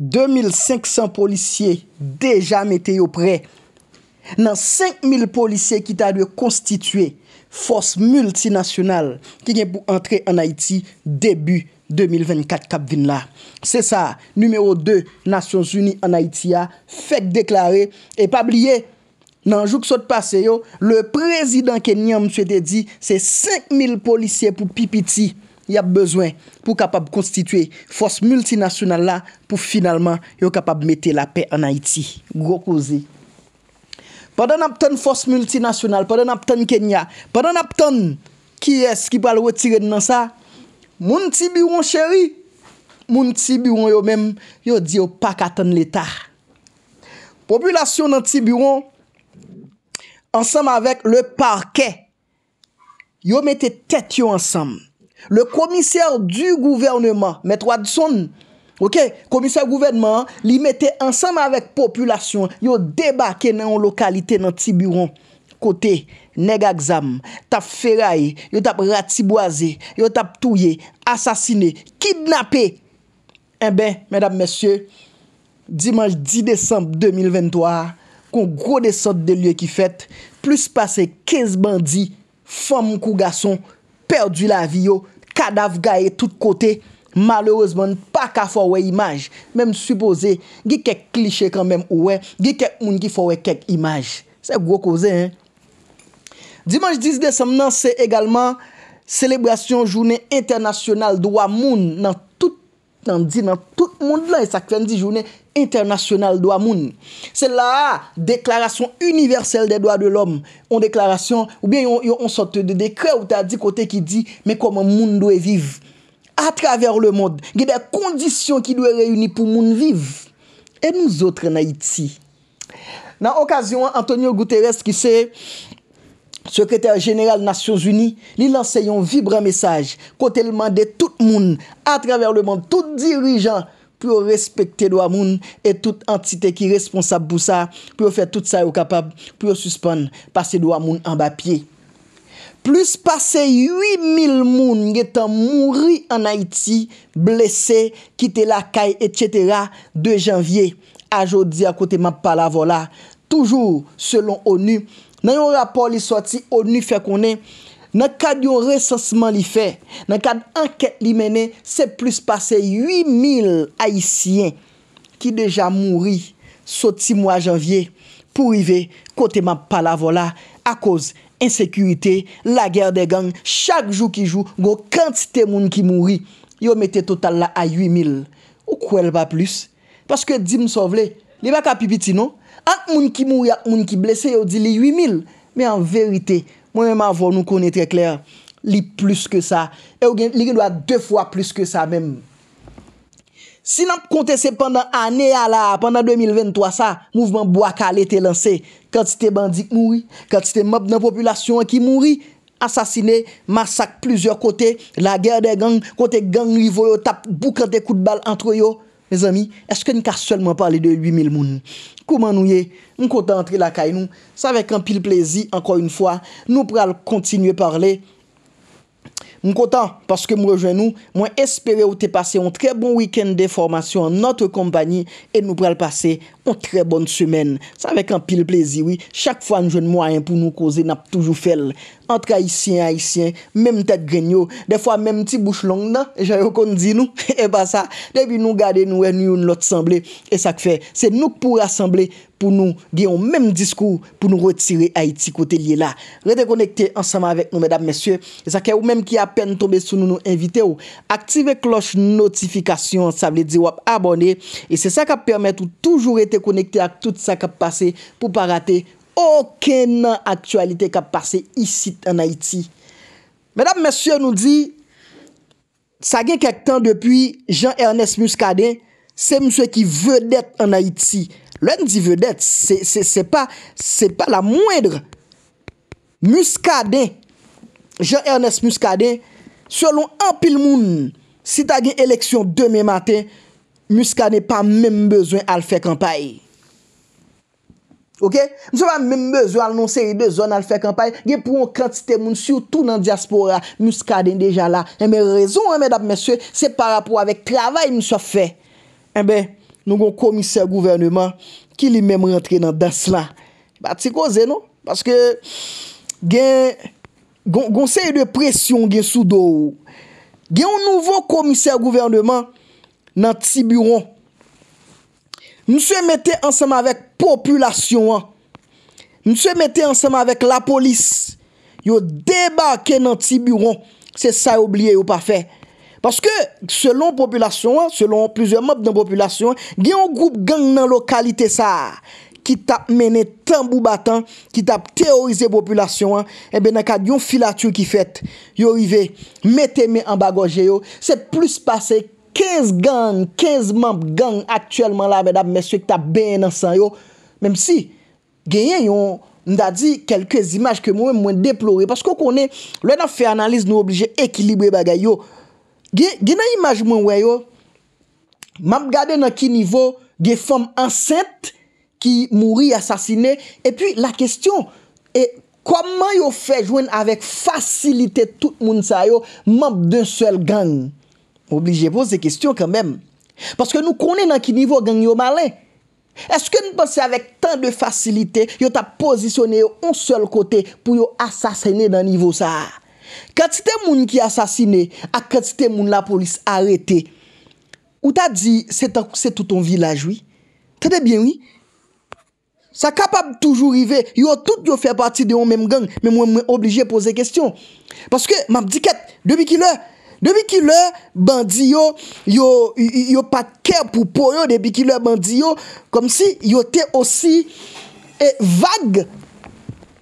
2500 polisye deja mette yo pre, nan 5000 polisye ki ta lue konstituye fos multinasional ki gen pou antre an Haiti debu 2024 kap vin la. Se sa, numero 2, Nasyons Uni an Haitia, fek deklare, e pa blye, nan jouk sot pase yo, le prezident Kenyan mswe te di, se 5000 polisye pou pipiti. y ap bezwen pou kapab konstitue fos multinasyonal la pou finalman yo kapab mette la pe an Haiti. Gokouzi. Padon ap ton fos multinasyonal, padon ap ton Kenya, padon ap ton ki es ki pal wetire nan sa, moun ti biwon cheri, moun ti biwon yo men, yo di yo pak atan l'Etat. Populasyon nan ti biwon, ansam avek le parke, yo mette tete yo ansam. Le komisyèr du gouvernement, met wad son, komisyèr gouvernement, li mette ansanm avèk populasyon, yo debake nan yon lokalite nan ti biron. Kote, neg aksam, tap feraye, yo tap ratiboaze, yo tap touye, asasine, kidnapè. Ebe, eh mèdap mèsyè, dimanj 10 désemp 2023, kon gro de sot de lye ki fèt, plus pase 15 bandi, fòm mkou gason, Perdu la vi yo, kadav gaye tout kote, malouzman pa ka fwe imaj. Mem supose, gi kek kliche kanmem ouwe, gi kek moun ki fwe kek imaj. Se gwo koze, he. Dimanj 10 Desem nan se egalman, Selebrasyon Jounen Internasyonal do wa moun nan Toulouse. nan di nan tout moun lan e sakven di jounen internasyonal do a moun. Se la, deklarasyon universel de doa de l'om, ou bien yon sote de dekre ou ta di kote ki di, me koman moun do e viv. A traver le moun, ge de kondisyon ki do e reyouni pou moun viv. E nou zotre na iti. Nan okasyon, Antonio Guterres ki se, sekreter general Nasyons Uni, li lanse yon vibran mesaj, kote l mande tout moun, a traver le moun, tout dirijan, pou yo respekte do amoun, et tout entite ki responsab pou sa, pou yo fe tout sa yo kapab, pou yo suspon, pase do amoun an ba pie. Plus pase 8000 moun, ngetan mouri an Haiti, blese, kite la kay, et chetera, 2 janvye, a jodi akote man pala vola, toujou, selon ONU, nan yon rapor li soti ou ni fe konen, nan kad yon resansman li fe, nan kad anket li mene, se plus pase 8000 haisyen ki deja mouri, soti mwa janvye, pou rive, kote man pala vola, a koz, insekuité, la ger de gang, chak jou ki jou, gwo kantite moun ki mouri, yo mette total la a 8000, ou kwel pa plus, paske di msovle, Li baka pipiti nou? Ak moun ki mouri, ak moun ki blese, yo di li 8000. Me an verite, moun yon mavo nou kone tre kler. Li plus ke sa. Yo gen, li gen lwa 2 fwa plus ke sa menm. Si nan kontese pandan ane ala, pandan 2023 sa, mouvment Boakale te lance. Kantite bandi mouri, kantite mob nan popilasyon an ki mouri, asasine, masak plusieurs kote, la ger de gang, kote gang li voyo tap boukante kout bal antroyo. Me zami, eske n ka selman pale de 8000 moun? Kouman nou ye? M kontan antre la kay nou. Sa vek an pil plezi, anko yon fwa. Nou pral kontinye pale. M kontan, paske m rejwen nou. M wè espere ou te pase yon tre bon week-end de formasyon an notre kompanyi. E nou pral pase. tre bon semen. Sa vek an pil plezi oui. Chak fwa nou jwen mwanyen pou nou kouze nap toujou fel. Antre Haitien, Haitien, menm tèk grenyo. Defwa menm ti bouch long nan, jayou kon di nou. E eh ba sa, devy nou gade nou en yon lot semblé. E sa kfe, se nou pou rassemblé pou nou diyon menm diskou pou nou retire Haiti kote liye la. Rete konekte ansama vek nou, mèdap mèsyè. E sa kè ou menm ki apen tombe sou nou nou invite ou. Aktive kloche notifikasyon, sa vle di wap abone. E se sa kè ap permèt ou toujou rete konekte ak tout sa kap pase pou pa rate. Okè nan aktualite kap pase isi an Haiti. Mèdame, mèsyè nou di sa gen kèk tan depi Jean-Ernest Muscadet se msè ki vèdèt an Haiti. Lè n di vèdèt se pa la mwèdre Muscadet Jean-Ernest Muscadet selon an pil moun si ta gen eleksyon demè matin Mouska nè pa mèm bezwen al fè kampaye. Ok? Mouska pa mèm bezwen al non seri de zon al fè kampaye. Gen pou an kantite moun sou tou nan diaspora. Mouska den dejan la. Mèm rezon, mèdap mèsou, se pa rapou avèk klavay mousa fè. Mèm, nou gon komiser gouvernement, ki li mèm rentre nan das la. Ba ti koze, nou? Paske gen, gon seri de presyon gen sou do ou. Gen ou nouvo komiser gouvernement, nan tiburon. Nou se mette ansama vek populasyon an. Nou se mette ansama vek la polis. Yo debake nan tiburon. Se sa oubliye yo pa fe. Paske selon populasyon an, selon plusieurs modes de populasyon an, gen yon group gang nan lokalite sa ki tap mene tambou batan, ki tap teorize populasyon an, ebe eh nan kat yon filatyo ki fet yo ive mette me an bagoje yo. Se plus pasek 15 gang, 15 mamp gang aktuelman la mèdap mèsyou ki ta bè nan san yo. Mèm si, genyen yon nda di kelkèz imaj ke mwen mwen deplore. Pasko konen, lwen nan fè analiz nou oblije ekilibre bagay yo. Genen imaj mwen wè yo, mamp gade nan ki nivou, gen fèm ansènt ki mouri, asasine. E pwi la kèstyon, kwa man yo fè jwen avèk fasilite tout moun sa yo mamp dèn sèl gang? Oblige pose kestyon kanmem. Paske nou konen nan ki nivou gang yo male. Eske nou pase avèk tan de fasilite, yo ta posisyone yo on sol kote pou yo asasene nan nivou sa. Katite moun ki asasene, akatite moun la polis arete, ou ta di, se tou ton vilaj, oui? Tade bien, oui? Sa kapab toujou rive, yo tout yo fè pati de yo menm gang, menm ou oblige pose kestyon. Paske, mam di ket, de mi ki lè, Debiki lè, bandi yo, yo pat kèp ou pou yo. Debiki lè, bandi yo, kom si yo te osi e vage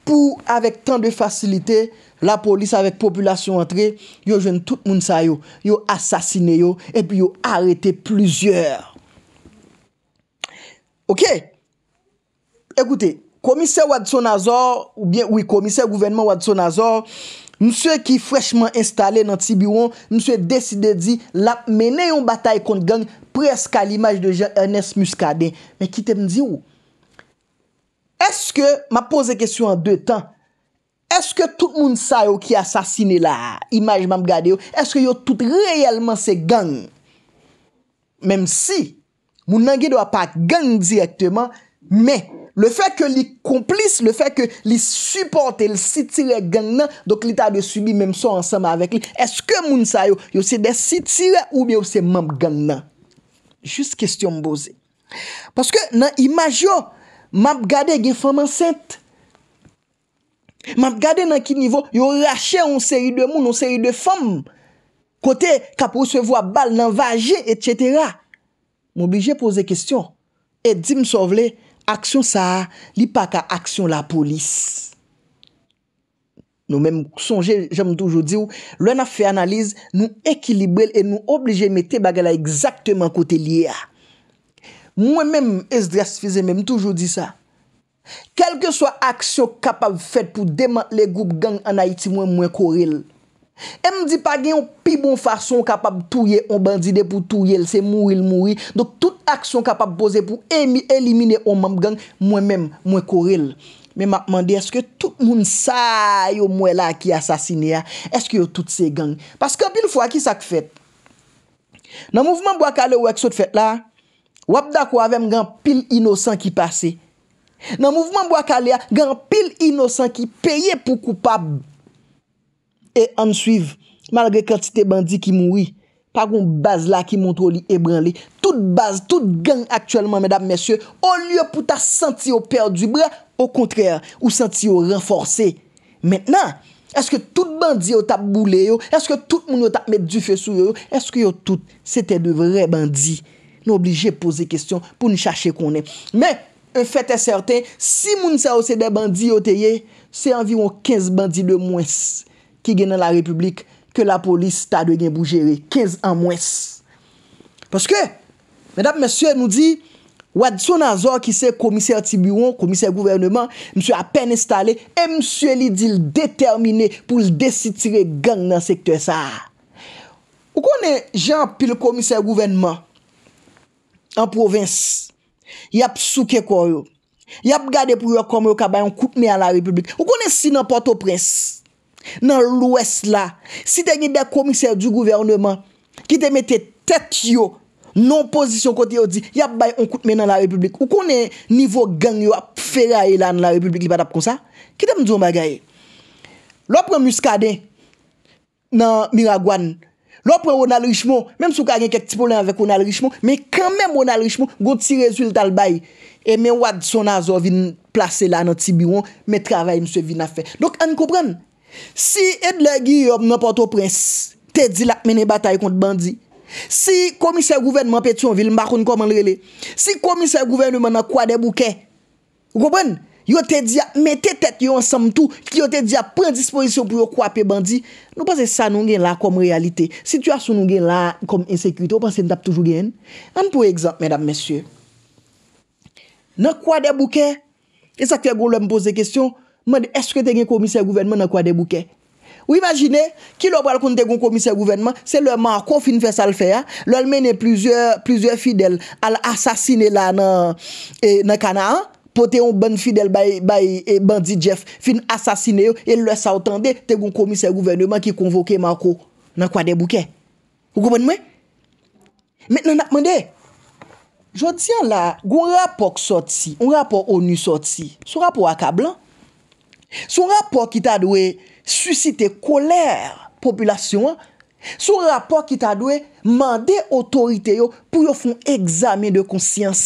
pou avèk tan de fasilite la polis avèk populasyon antre. Yo jwen tout moun sa yo. Yo asasine yo, epi yo arete plüzyèr. Ok. Ekoute, komise wad son azor, ou bien wè komise gouvenman wad son azor, Monsye ki freshman installe nan tibiron, monsye deside di la mene yon batay kont gang preska l'imaj de je Ernest Muscadet. Men ki te mdi ou, eske, ma pose kesyon an de tan, eske tout moun sa yo ki asasine la imaj mam gade yo? Eske yo tout reyelman se gang? Mem si, moun nange do apak gang direktman, men... Le fè ke li komplis, le fè ke li supporte, li sitire gen nan, dok li ta de subi mèm so ansama avèk li. Eske moun sa yo, yo se de sitire ou mi yo se mèm gen nan? Jus kestyon mboze. Paske nan imaj yo, mèm gade gen fèm ansènt. Mèm gade nan ki nivou, yo rache yon seri de moun, yon seri de fèm. Kote kapousevo ap bal nan vaje, etc. Mou bije pose kestyon. Et di msovle... Aksyon sa, li pa ka aksyon la polis. Nou men m soujè, jèm toujou di ou, lwen a fè analiz, nou ekilibrel e nou oblijè mette bagala ekzaktèman kote li ya. E mwen men m es dras fizè, men m toujou di sa. Kelke sou a aksyon kapab fèd pou deman le goup gang anayiti mwen mwen korel. M di pa gen yon pi bon fason kapab touye yon bandide pou touye lese mouil mouil. Dok tout aksyon kapab pose pou elimine yon mamb gang mwen mèm mwen korel. Men ma kman de eske tout moun sa yo mwen la ki asasine ya. Eske yo tout se gang. Paskan pil fwa ki sak fèt. Nan mouvman bo akale wèk sot fèt la, wap da kwa avem gen pil inosan ki pase. Nan mouvman bo akale ya gen pil inosan ki peye pou koupab. E ansuiv, malgre kantite bandi ki moui, pa goun baz la ki moun tro li ebran li, tout baz, tout gang aktuelman, medap mesye, ou lye pou ta santi ou per du bra, ou kontrè, ou santi ou renforse. Mètenan, eske tout bandi ou tap boule yo, eske tout moun ou tap met du fè sou yo, eske yo tout, sete de vre bandi, nou obligè pose kestyon pou nou chache konen. Mè, un fètè sèrtè, si moun sa ou se de bandi yo te ye, se envyon 15 bandi de mwen sè. gen nan la republik, ke la polis ta de gen bou jere, 15 an mwes paske medap mesye nou di wad son azor ki se komiser tibiron komiser gouvernement, msye apen estale e msye li dil determine pou l desitire gang nan sektor sa ou konen jan pil komiser gouvernement an provins yap souke kon yo yap gade pou yo kom yo kabayon koup me an la republik, ou konen si nan porto presse nan l'ouest la, si te nye de komiser du gouvernement, ki te mette tet yo, nan oposisyon kote yo di, yap bay, on koute men nan la republik, ou konen nivou gang yo ap feraye la nan la republik li patap kon sa, ki te mdion bagaye, lopre muskade, nan miragwan, lopre onal richmo, menm sou kagen kek tipo len avek onal richmo, men kan menm onal richmo, gouti rezul tal bay, e men wad sona zo vin plase la nan tibiron, men travay mse vin afe. Dok an kouprenn, Si edle gi yop nopoto prens, te di lak mene batay kont bandi. Si komiser gouvenman peti yon vil mbakoun koman rele. Si komiser gouvenman nan kwa de bouke. Gouben, yo te di ya mette tet yo ansam tou ki yo te di ya pren dispoisyon pou yo kwape bandi. Nou panse sa nou gen la kom realite. Si tu asou nou gen la kom insekwite, ou panse nou tap toujou gen. An pou egzant, medam, mesye. Nan kwa de bouke, e sakte goun lèm pose de kestyon. Mende, eske te gen komise gouvenman nan kwa debouke? Ou imagine, ki lopal kon te gen komise gouvenman, se lè Marco fin fè sal fè ya, lòl mène plizè fidèl al asasine la nan e, kanahan, pote yon ban fidèl bay e, bandi Jeff, fin asasine yo, el lè saotande te gen komise gouvenman ki konvoke Marco nan kwa debouke? Ou komene mwen? Mende, jòtien la, goun rapok sot si, goun rapok ou ni sot si, sou rapok akab lan? Sou rapor ki ta dwe susite kolèr populasyon Sou rapor ki ta dwe mande otorite yo Pou yo fon examen de konsyans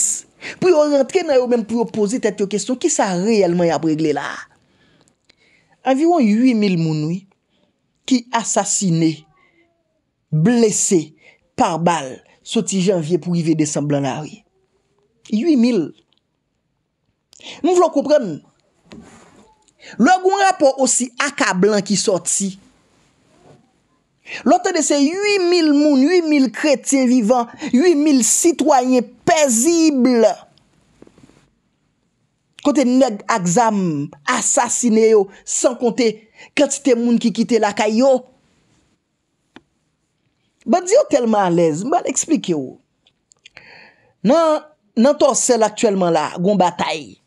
Pou yo rentre nan yo men pou yo pose tete yo kesyon Ki sa reyelman ya bregle la Aviron 8000 mounoui Ki asasine Blesse Par bal Soti janvye pou yive desemblanari 8000 Moun vlo kouprenn Le goun rapo osi akablan ki soti. Lote de se 8000 moun, 8000 kretien vivan, 8000 sitwanyen pezible. Kote neg akzam, asasine yo, san konte ketite moun ki kite lakay yo. Ba diyo telman alèz, ba l'explike yo. Nan ton sel aktuellement la, goun batayi.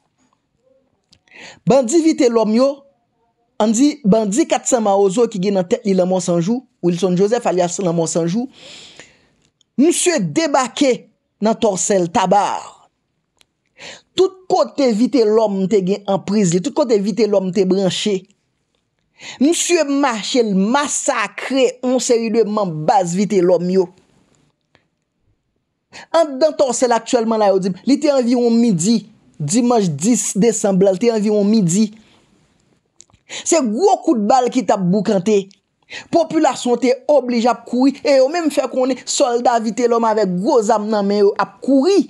Ban di vi te lom yo, an di, ban di katsan ma ozo ki gen nan tet li laman sanjou, Wilson Joseph alias laman sanjou, msye debake nan torsel tabar. Tout kote vi te lom te gen an priz li, tout kote vi te lom te branche. Msye machel masakre on seri leman bas vi te lom yo. An dan torsel aktuelman la yodim, li te an vi yon midi, Dimanj 10 Desemblal, te envyon midi. Se gwo kout bal ki tap boukante. Populasyon te oblij non? ap koui. E yo menm fe konen solda avite loman avek gwo zam nan men yo ap koui.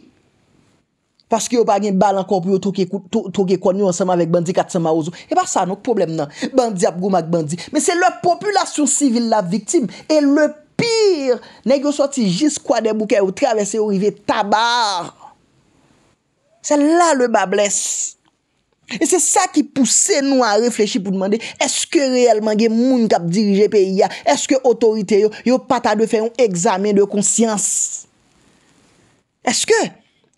Paske yo pa gen bal ankorp yo touke konyo anseman vek bandi kat seman ouzo. E pa sa nouk problem nan. Bandi ap goum ak bandi. Men se le populasyon sivil la viktim. E le pir negyo soti jis kwa de bouke yo travese yo rive tabar. Se la le ba bles. E se sa ki pousse nou a reflechi pou dman de, eske reyelman gen moun kap dirije pe iya, eske otorite yo, yo pata de fe yon examen de konsyans. Eske,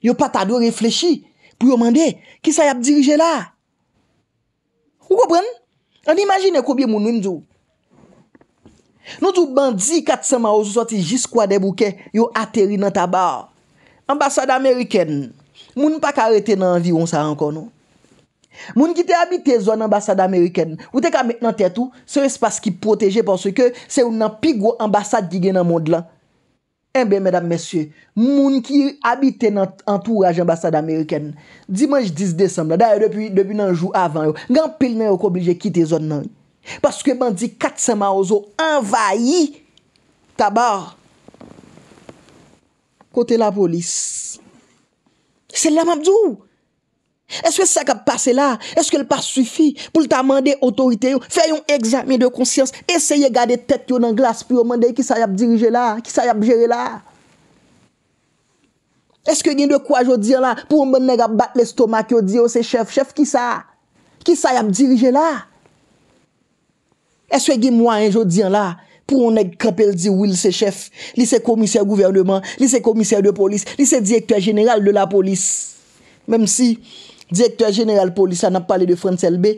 yo pata de reflechi pou yon mande, ki sa yap dirije la. Ou kopren? An imagine koubi moun windou. Nou tou ban 10-400 maouz ou soti jis kwa debouke, yo ateri nan tabar. Ambasade Ameriken, Moun pa karete nan anviron sa ankon nou. Moun ki te habite zon ambasade Ameriken, ou te ka met nan tetou, se ou espase ki proteje porsi ke se ou nan pigou ambasade gigen nan mond lan. Enbe, eh medam mesye, moun ki habite nan entourage ambasade Ameriken, dimanj 10 Desembla, daye depi nan jou avan yo, gan pil men yo koblije ki te zon nan. Paske ban di kat seman ozo envayi tabar. Kote la polis. Se lam abdou? Eswe sa kap pase la? Eske l pa sufi pou l ta mande otorite yo? Faye yon examen de konsyans? Eseye gade tet yo nan glas pou yo mande ki sa yap dirije la? Ki sa yap jere la? Eske gen de kwa jodi la? Pou yon mwen nega bat l oh, estomak yo di yo se chef? Chef ki sa? Ki sa yap dirije la? Eswe gen mwen jodi la? pou on ek kapel di will se chef, li se komiser gouvernement, li se komiser de polis, li se direktor general de la polis. Mem si, direktor general polis an ap pale de France eh, LB,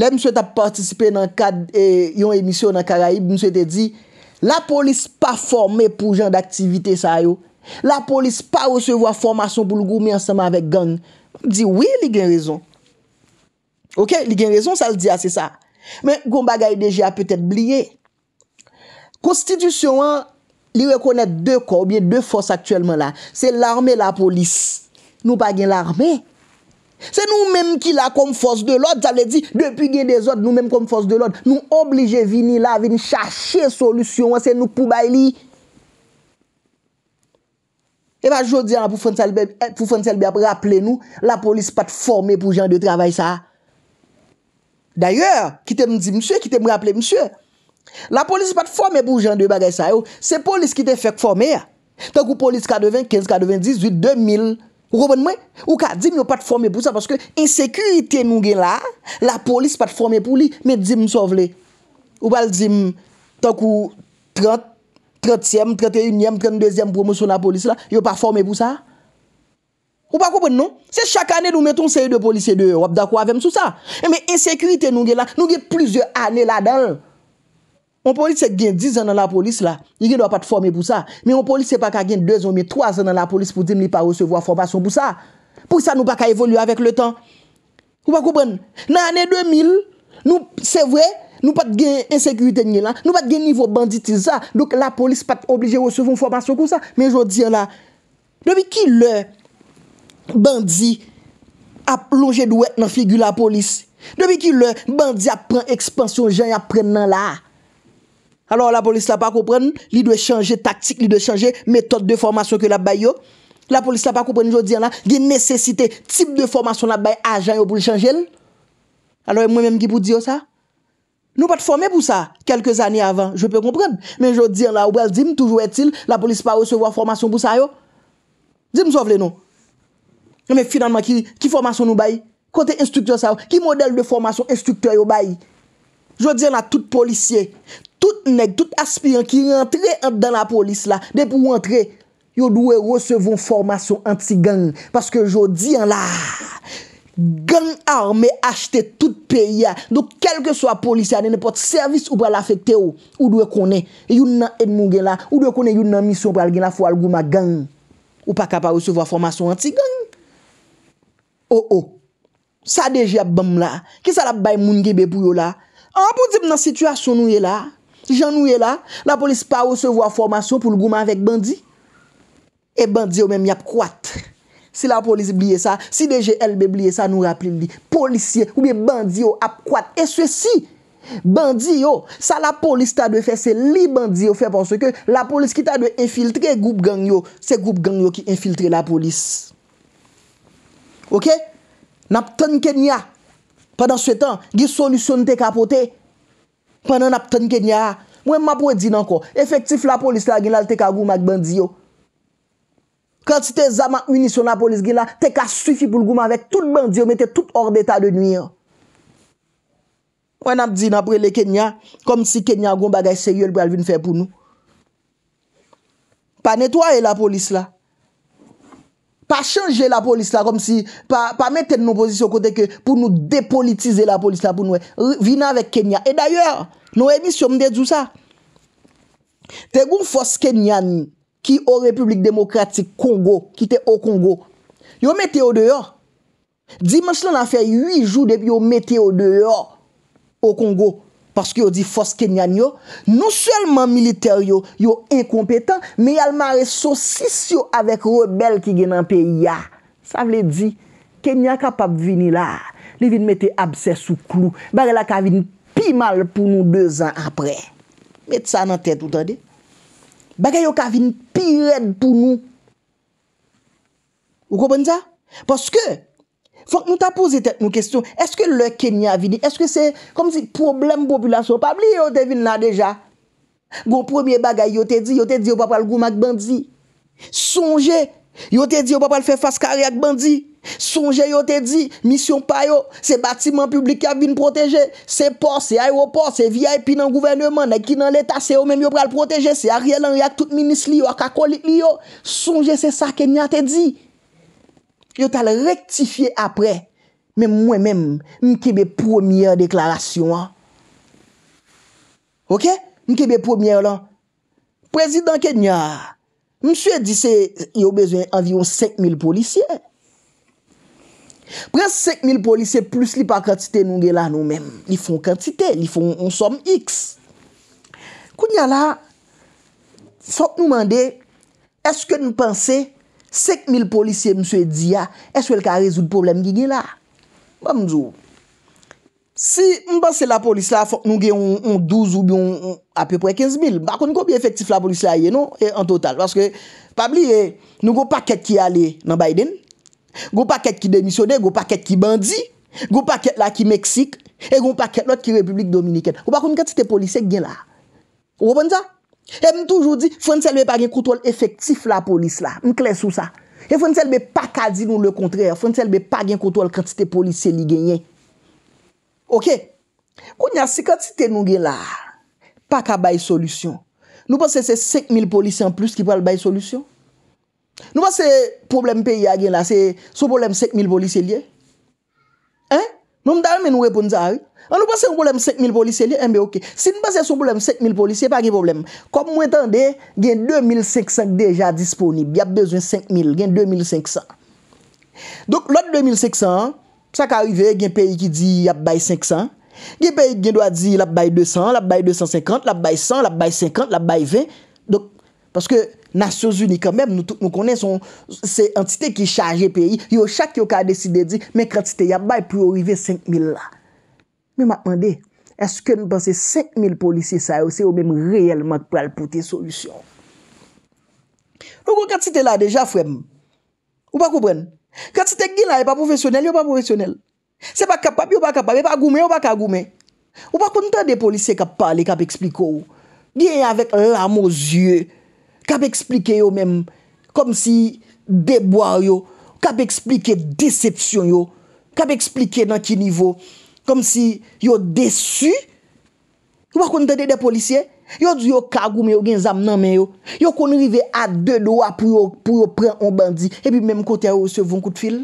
la m sou ete a participé nan kad yon emisyon nan Karaib, m sou ete di, la polis pa formé pou jan d'aktivite sa yo, la polis pa wesevo a formasyon pou l'goumi ansama avek gang, m di, oui, li gen rezon. Ok, li gen rezon, sa l di a, ah, se sa. Men, gomba gaye deje a petet bliye, Kostitisyon an li rekonet de ko ou bie de fos eh, aktuelman la. Se l'arme la polis. Nou pa gen l'arme. Se nou menm ki la kon fos de l'od. Sa le di, depi gen de zot, nou menm kon fos de l'od. Nou oblije vini la, vini chache solisyon an. Se nou pou bay li. Ewa jodi an pou fonsalbe ap rappele nou, la polis pat forme pou jan de travay sa. D'ayor, ki te mdi msye, ki te mraple msye. La polis yon pat fome pou jan de bagay sa yo, se polis ki te fek fome ya. Tak ou polis kadeven, 15, kadeven, 18, 2000. Ou ka dim yon pat fome pou sa, paske insekriyte nou gen la, la polis pat fome pou li, me dim sou vle. Ou pal dim, tak ou 30, 30e, 31e, 32e promosyon la polis la, yon pat fome pou sa. Ou pa koupen nou? Se chak ane nou meton se yon de polis e de wap da kwa vem sou sa. E me insekriyte nou gen la, nou gen plizye ane la dal. On polis se gen 10 an nan la polis la. Y gen do a pat forme pou sa. Men yon polis se pa ka gen 2 an, men 3 an nan la polis pou di men li pa recevo a formasyon pou sa. Pou sa nou pa ka evolu avèk le tan. Ou pa koupen? Nan anè 2000, nou se vwe, nou pat gen insekuitè nye lan. Nou pat gen nivou banditisa. Dok la polis pat oblije recevo an formasyon pou sa. Men joun diyan la, dobi ki lè, bandi, a plonje dwe nan figu la polis. Dobi ki lè, bandi a pran ekspansyon jen apren nan la a. alor la polis la pa koupren, li dwe chanje taktik, li dwe chanje metode de formasyon ke la bay yo, la polis la pa koupren, jo diyan la, gen nesesite tip de formasyon la bay ajan yo pou li chanje el, alor e mwen menm ki pou diyo sa, nou pat fome pou sa, kelke zani avan, jo pe koupren, men jo diyan la, ou bel dim, toujou etil, la polis pa osevo a formasyon pou sa yo, dim sou vle nou, men finalman ki formasyon nou bay, kote instruktyon sa yo, ki model de formasyon instruktyon yo bay, jo diyan la, tout polisye, tout neg, tout aspirant ki rentre ente dan la polis la, de pou rentre, yo dwe resevon formasyon anti-gang, paske jodi an la, gang arme achete tout peyi ya, do kelke so a polis ya dene pot servis ou pral afekte ou, ou dwe kone, yon nan edmungen la, ou dwe kone yon nan misyon pral gena fwa lgouma gang, ou pa kapa resevon formasyon anti-gang. O, oh, o, oh. sa deje ap bam la, ki sa la bay mounge be pou yo la, an pou zip nan situasyon nou ye la, Si jan nou e la, la polis pa osevo a formasyon pou l'gouman vek bandi. E bandi ou men mi apkwat. Si la polis bliye sa, si DGLB bliye sa, nou raprim li. Polisye ou men bandi ou apkwat. E sou e si, bandi ou, sa la polis ta dwe fè, se li bandi ou fè panso ke la polis ki ta dwe infiltre goup gang yo, se goup gang yo ki infiltre la polis. Ok? Nap ton Kenya, padan sou etan, gi solusyon te kapotey. Pwè nan ap ton kenya a, mwen ap wè di nan kon, efektif la polis la gen lal te ka goum ak bandiyo. Kan ti te zama unisyon la polis gen lal, te ka sufi pou l goum avèk tout bandiyo, mwen te tout or deta de nwi an. Mwen ap di nan pwè le kenya, kom si kenya goun bagay seryol pou al vin fè pou nou. Panet wè e la polis la. Pa chanje la polis la kom si, pa euh, mette nou posisyon kote ke pou nou depolitize la polis la pou nou vina vek Kenya. E d'ayor, nou emisyon mde djou sa, te goun fos Kenya ni ki o Republik Demokratik Kongo, ki te o Kongo. Yo meteo deyo, Dimash lan a fe 8 jou depi yo meteo deyo o Kongo. Paske yo di fos kenyan yo, nou selman militer yo, yo enkompetan, me yal mare sosis yo avek rebel ki genan pe ya. Sa vle di, kenyan kapap vini la, li vini mette abse sou klou, baga la kavine pi mal pou nou deus an apre. Mette sa nan tet ou tande. Baga yo kavine pi red pou nou. Ou kopon za? Paske... Fonk nou ta pose tet nou kestyon, eske le Kenya vini? Eske se kom si problem populasyon pabli yo te vini la deja? Gon pwemye bagay yo te di, yo te di yo papal goumak bandi. Sonje, yo te di yo papal fe faskari ak bandi. Sonje yo te di, misyon payo, se batiman publik yav vin proteje. Se port, se aroport, se via epi nan gouveneman, ek ki nan leta se yo menm yo papal proteje. Se a rielan yak tout minis li yo, ak akolik li yo. Sonje se sa Kenya te di. yo tal rektifiye apre, men mwen men, mkebe pwomiye deklarasyon an. Ok? Mkebe pwomiye lan. Prezident kenya, msye disi yo bezen anviyon sek mil polisyen. Prez sek mil polisyen plus li pa kantite nou gela nou men. Li fon kantite, li fon on som x. Kounya la, fok nou mande, eske nou panse, Sek mil polisye mse di ya, eswe l ka rezoud problem gi gen la? Ba mzou? Si m basse la polis la, fok nou gen yon 12 ou yon apè pre 15 mil, bakoun kon bi efektif la polis la ye nou e, en total? Baske, pabli, nou goun paket ki ale nan Biden, goun paket ki demisyone, goun paket ki bandi, goun paket la ki Meksik, e goun paket lot ki Republik Dominiken. Goun bakoun kon ti te polisye gen la? Goun bon za? E m toujou di, fwen sel be pa gen koutou al efektif la polis la. M kle sou sa. E fwen sel be pa ka di nou le kontre, fwen sel be pa gen koutou al kantite polis se li genyen. Ok? Kou nyasi kantite nou gen la, pa ka baye solusyon. Nou pa se se sek mil polis en plus ki pal baye solusyon? Nou pa se problem pe ya gen la, se sou problem sek mil polis se liye? Eh? Eh? Nou mta mè nou repoun zay, an nou basè yon poulem 5.000 polisè li, an mè ok. Si nou basè yon poulem 5.000 polisè, pa ki poulem? Kom mwen tande, gen 2.500 deja disponib, yap bezwen 5.000, gen 2.500. Dok lot 2.500, sa ka rive gen peyi ki di yap bay 500, gen peyi gen doa di lap bay 200, lap bay 250, lap bay 100, lap bay 50, lap bay 20, dok 2.500. Paske, nasyon zuni kamem, nou konen se entite ki chanje peyi, yo chak yo ka deside di, men kratite yabay pou yo rive 5 mil la. Men ma kman de, eske nou panse 5 mil polisi sa yo, se yo menm reyelman pou al pote solusyon. Nou kon kratite la deja frem. Ou pa koupren? Kratite ki la e pa profesyonel, yo pa profesyonel. Se pa kapap, yo pa kapap, e pa goumen, yo pa ka goumen. Ou pa koun tan de polisi ka pale, ka pe ekspliko ou. Diye yavek un amozye ou. Kap eksplike yo menm? Kom si deboar yo? Kap eksplike disepsyon yo? Kap eksplike nan ki nivou? Kom si yo desu? Ou bakon nou dade de polisye? Yo di yo kagoum yo gen zam nan men yo? Yo kon nou rive a de loa pou yo pren on bandi? Epi menm kote yo se von kout fil?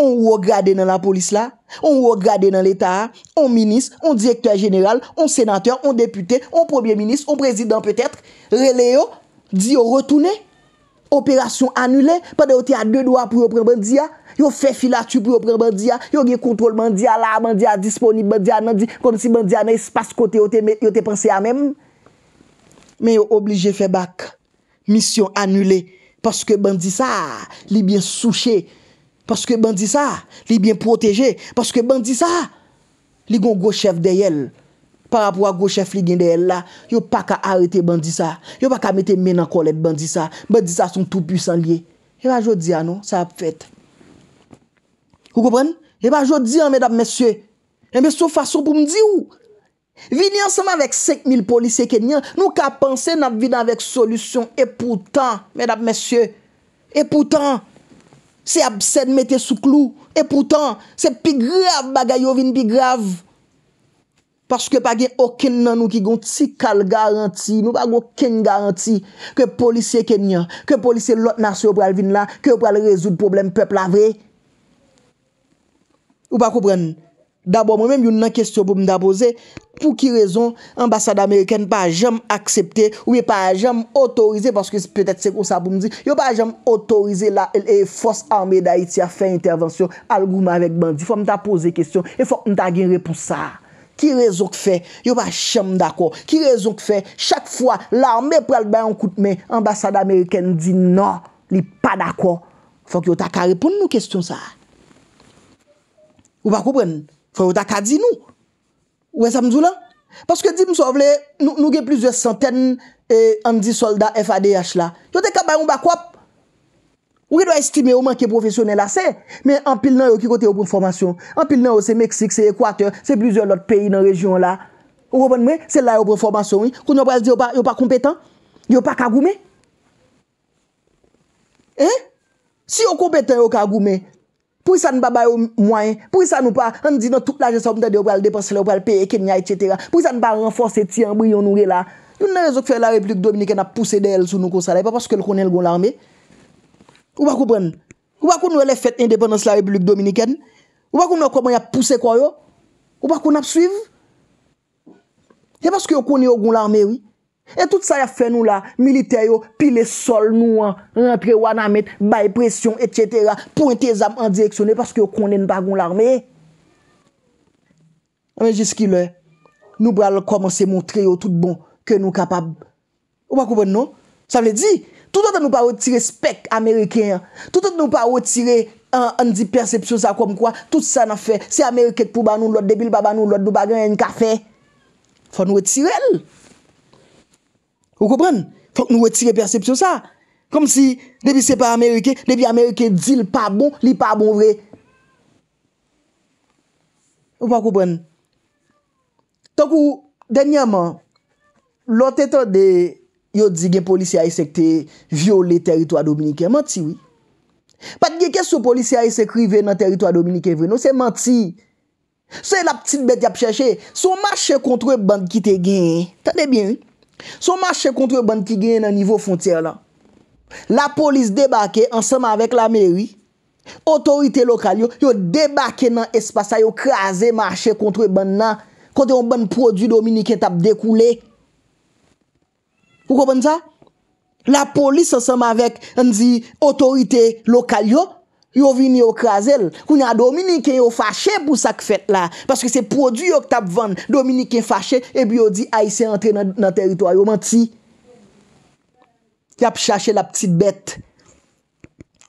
On wogade nan la polis la? On wogade nan l'Etat? On minis? On direktor general? On senateur? On depute? On premier minis? On prezident petetre? Relè yo? Di yo retoune, operasyon anule, pa de yo te a de doa pou yo pren bandiya, yo fe fila tu pou yo pren bandiya, yo gen kontrol bandiya la, bandiya disponib, bandiya nan di, kon si bandiya nan espas kote yo te pense ya men. Men yo oblige fe bak, misyon anule, paske bandi sa li bien souche, paske bandi sa li bien proteje, paske bandi sa li gon go chef de yel. Para pou a gochef ligin de el la. Yo pa ka arete bandisa. Yo pa ka mette men an kolet bandisa. Bandisa son tou pu san liye. Ewa jodi an nou. Sa ap fet. Ou koupren? Ewa jodi an medap mesye. Ewe sou fason pou mdi ou. Vi ni anseman vek sek mil polise kenyan. Nou ka panse nat vide anvek solusyon. E pou tan. Medap mesye. E pou tan. Se ap sèd mette sou klou. E pou tan. Se pi grav bagay yo vin pi grav. Paske pa gen oken nan nou ki gon ti kal garanti, nou pa gen oken garanti ke polisye ken nyan, ke polisye lot nasi yo pral vin la, ke yo pral rezout problem pepl avre. Ou pa koupren? Dabo mwen menm yon nan kestyon pou mwen da pose, pou ki rezon ambasade Ameriken pa jem aksepte ou e pa jem otorize, paske petet se kon sa pou mwen di, yo pa jem otorize la el e fos arme da iti a fe intervansyon al gouman vek bandi. Fwa mwen da pose kestyon, e fwa mwen da gen repousa a. Ki rezon ki fe? Yo pa chem da ko. Ki rezon ki fe? Chak fwa, la anbe pral bayan kout me, ambasade Ameriken di, no, li pa da ko. Fonk yo ta ka repon nou kestyon sa. Ou pa koupren? Fonk yo ta ka di nou? Ou e samzou lan? Paske di msou avle, nou ge plizye santen eh, andi soldat FADH la. Yo te ka bayan ou bak wap? Ou ki do a eskime ou manke profesyonel la, se. Men, an pil nan yo ki kote yo pren formasyon. An pil nan yo, se Meksik, se Ekwater, se blizyon lot peyi nan rejyon la. Ou repan mwen, se la yo pren formasyon. Koun yo prez di yo pa kompetan? Yo pa kagoume? Eh? Si yo kompetan yo kagoume, pou yi sa nou ba bay ou mwanyen? Pou yi sa nou pa, an di nou tout la jesa ou mtade yo prel depasel, pou yi sa nou prel peye kenya, etc. Pou yi sa nou ba renfors eti anmou yon oure la. Yon nan rezo kfer la replik Dominique na pousse de el sou Ou pa koupren? Ou pa koun nou e le fèt indépendance la Republik Dominikèn? Ou pa koun nou koman ya pousse kwa yo? Ou pa koun ap suiv? Ya paske yo konen yo goun l'armè, oui? E tout sa ya fè nou la, milité yo, pile sol nou an, rentre wana met, baye presyon, et cetera, pou ente zam endireksyonne, paske yo konen pa goun l'armè. Ou men, jiski lè, nou pral koman se montre yo tout bon, ke nou kapab. Ou pa koupren nou? Sa vle di? Toutot nou pa wotire spek Amerikey an. Toutot nou pa wotire an di perception sa kom kwa. Tout sa nan fe. Se Amerikey pou ban nou lot, debil pa ban nou lot, nou pa gen yon kafe. Fok nou wotire el. Ou kopren? Fok nou wotire perception sa. Kom si debil se pa Amerikey, debil Amerikey di l pa bon, li pa bon vre. Ou pa kopren? Tokou, denyaman, lote to de... Yo di gen polisya yi sek te viole teritwa Dominiken, manti wè. Pat gen kè sou polisya yi sekri ven nan teritwa Dominiken vè, nou se manti. Se la ptite bet yap chèche, sou mâche kontre ban ki te gen, tade bè wè. Sou mâche kontre ban ki gen nan nivou fonter la. La polis debake ansama avèk la mè wè. Otorite lokal yo, yo debake nan espasa, yo krasè mâche kontre ban nan. Kontè yon ban prodwi Dominiken tap dekoulek. Ou kompon sa? La polis ansama vek, anzi, otorite lokal yo, yo vini yo krasel. Kou nyan Dominiken yo fache pou sak fet la. Paske se produ yo k tap van, Dominiken fache, ebi yo di, ay se entre nan teritoryo. Man ti? Yap chache la ptite bet.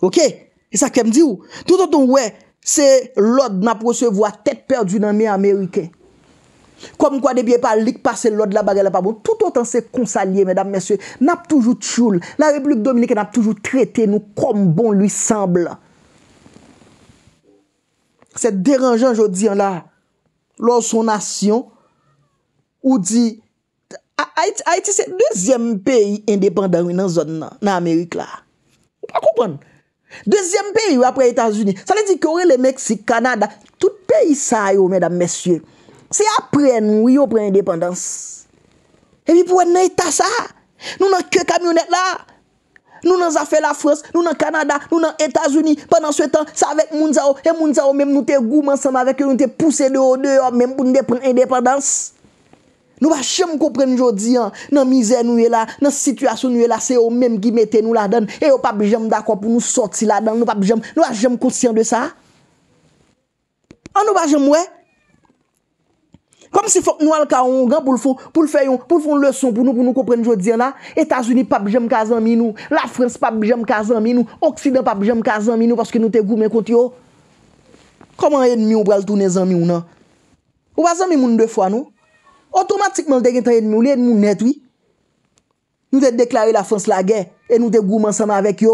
Ok? E sak kem di ou? Tout an ton we, se lod na posevo a tet perdi nan mi Ameriken. Kom kwa debye pa lik pa se lòd la bagè la pa bon. Tout an tan se konsalye, mèdam mèsyè. Nap toujou tchoul. La Republik Dominik nap toujou tretè nou kom bon lui sembl. Se deranjan, jò diyan la, lò sonasyon, ou di, Haiti se dezyem peyi indépendant wè nan zon nan Amerik la. Ou pa koupon. Dezyem peyi wè apre Etats-Unis. Sa le di kore le Meksik, Kanada, tout peyi sa a yo, mèdam mèsyè. Se apren nou yo pren independans. E mi pou wè nan ita sa. Nou nan ke kamyonet la. Nou nan zafè la Frans, nou nan Kanada, nou nan Etats-Unis. Pendan sou etan sa avèk moun za ou. E moun za ou mèm nou te goum ansam avèk yo. Nou te pousse de ou de yo mèm pou nou de pren independans. Nou wè chèm kou pren jodi an. Nan mizè nou yè e la, nan situasyon nou yè e la. Se yo mèm ki mette nou la dan. E yo pa bjèm dakwa pou nou soti la dan. Nou pa bjèm, nou wè jèm konsyen de sa. An nou wè jèm wè. Kom si fok nou al ka ongan pou l'fè yon, pou l'fè yon, pou l'fè yon lèson pou nou, pou nou komprenn jò diyan la, Etasuni pa bjèm kazan mi nou, la Frans pa bjèm kazan mi nou, Oksidan pa bjèm kazan mi nou, paske nou te goumen konti yo. Koman yon mi ou pral tou ne zan mi ou nan? Ou pa zan mi moun de fwa nou? Otomatikman l dekintan yon mi ou, lè yon moun netwi. Nou te deklare la Frans la gen, e nou te goumen saman avèk yo.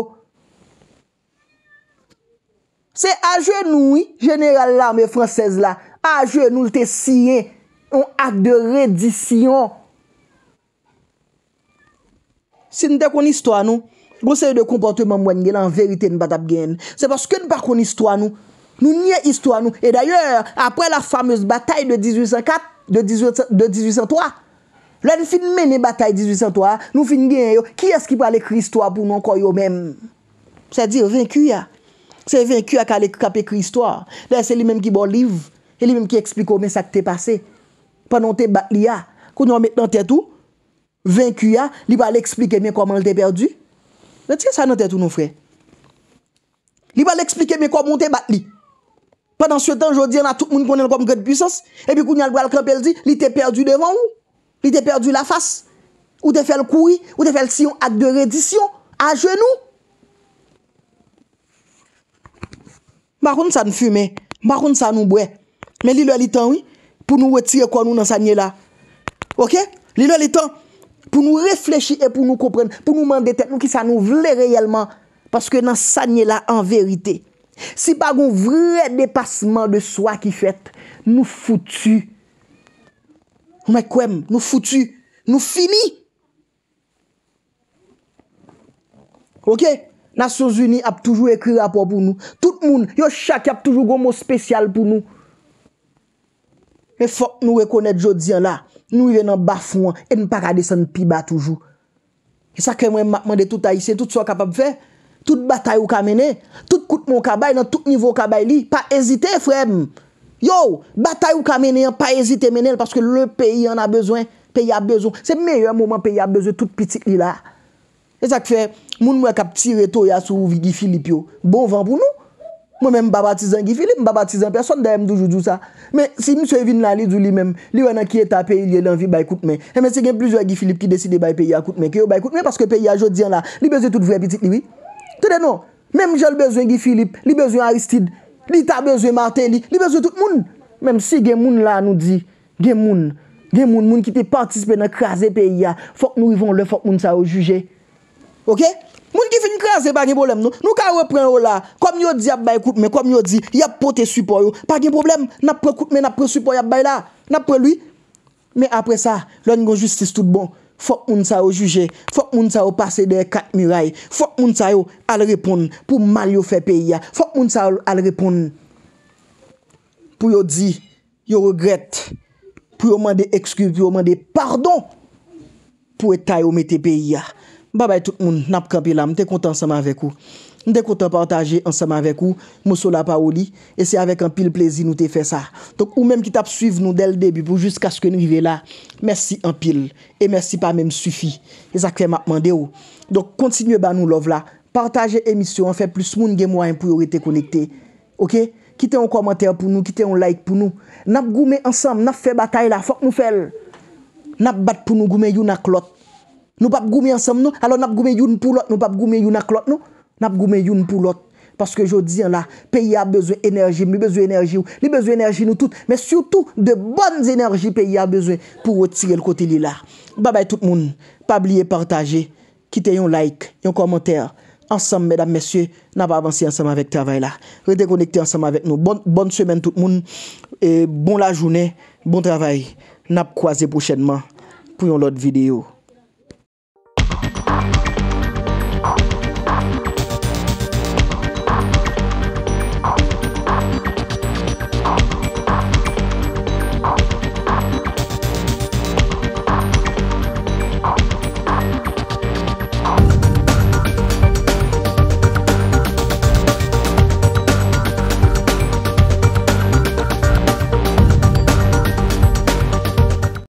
Se aje nou yi, jeneral la me fransez la, aje nou l te siye yi, On ak de redisyon. Si nou te kon istwa nou, brose yo de kompote man mwen gen, an verite nou bat ap gen, se paske nou pa kon istwa nou, nou nye istwa nou, e daye apre la famez batay de 1804, de 1803, lwè di fin mene batay 1803, nou fin gen yo, ki as ki pa ale kri istwa pou nou kon yo men? Se di yo venku ya, se venku ya ka ale kape kri istwa, lwè se li men ki bon liv, e li men ki ekspliko men sa ki te pase, pa nou te bat li ya, kou nou met nan tetou, venkou ya, li pa l'explike men koman l te perdi, le tiye sa nan tetou nou fwe, li pa l'explike men koman l te bat li, padan sou tan jodi an a tout moun konen koman kwen pwisans, epi kou nou al krepe l di, li te perdi devan ou, li te perdi la fas, ou te fel koui, ou te fel siyon ak de redisyon, a jenou, bakoun sa nou fume, bakoun sa nou bwe, men li lwa li tanwi, pou nou wetire kwa nou nan sa nye la. Ok? Li nan li tan, pou nou reflechi e pou nou kompren, pou nou mande ten, nou ki sa nou vle reyelman, paske nan sa nye la an verite. Si pa goun vre depasman de swa ki fet, nou foutu. Nou mè kouem, nou foutu, nou fini. Ok? Nas Sous-Unis ap toujou ekri rapor pou nou. Tout moun, yo chak ap toujou goun mou spesyal pou nou. E fok nou rekonet jodi an la, nou y ven nan ba foun an, et nou pa kade san pi ba toujou. E sakè mwen ma mwende tout aisyen, tout sou a kapab fe, tout batay ou kamene, tout kout moun kabay nan tout nivou kabay li, pa ezite frem. Yo, batay ou kamene an, pa ezite mene an, paske le peyi an a bezwen, peyi a bezon. Se meyè mouman peyi a bezon tout pitik li la. E sakè mwen mwen kap ti reto ya sou Vigi Filipio, bon van pou nou. Mwen men mbaba tizan Gifilip, mbaba tizan pe, son dey mdoujoujou sa. Men, si msye vin la li dou li men, li wè nan ki e ta pe, li e dan vi baykout men. E men si gen plizwa e Gifilip ki deside bay pe ya kout men, ki yo baykout men, men paske pe ya jodian la, li bezwe tout vre pitik li wi. Tede nou, men mjèl bezwe Gifilip, li bezwe Aristide, li ta bezwe Martin, li bezwe tout moun. Men si gen moun la nou di, gen moun, gen moun moun ki te partispe nan krasi pe ya, fok nou yvon lè, fok moun sa yo juje. Ok? Moun ki fin kre an, se pa gen bolem nou. Nou ka repren yo la. Kom yo di ap bay koutme, kom yo di yapote supo yo. Pa gen problem, nap pre koutme, nap pre supo yap bay la. Nap pre lui. Men apre sa, loun yon justice tout bon. Fok moun sa yo juje. Fok moun sa yo pase de kat miray. Fok moun sa yo alrepon pou mal yo fe peyi ya. Fok moun sa yo alrepon pou yo di yo regrete. Pou yo mande ekskub, pou yo mande pardon. Pou yo ta yo mete peyi ya. Babay tout moun, nap kampi la, mte konta anseman vek ou. Mte konta partaje anseman vek ou, mousso la pa ou li, e se avek anpil plezi nou te fe sa. Tonk ou menm ki tap suyv nou del debi pou jist kaske nou vive la, mersi anpil, e mersi pa menm sufi. E sak fe mapman de ou. Donk kontinye ba nou love la, partaje emisyon, fe plis moun gen mwen pou yore te konekte. Ok? Kite yon komenter pou nou, kite yon like pou nou. Nap goume ansam, nap fe batay la, fok nou fel. Nap bat pou nou goume yon ak lot. Nou pap goume ansam nou. Alo nap goume yon pou lot. Nou pap goume yon ak lot nou. Nap goume yon pou lot. Paske jo diyan la. Peyi a bezwe enerji. Mi bezwe enerji ou. Li bezwe enerji nou tout. Men surtout de bonnes enerji. Peyi a bezwe pou otire l kote li la. Babay tout moun. Pa blie partaje. Kite yon like. Yon komentare. Ansam medan mesye. Napa avansi ansam avek travay la. Rete konekte ansam avek nou. Bonne semen tout moun. Bon la jounen. Bon travay. Nap kwaze pou chenman. Pou yon lot videyo.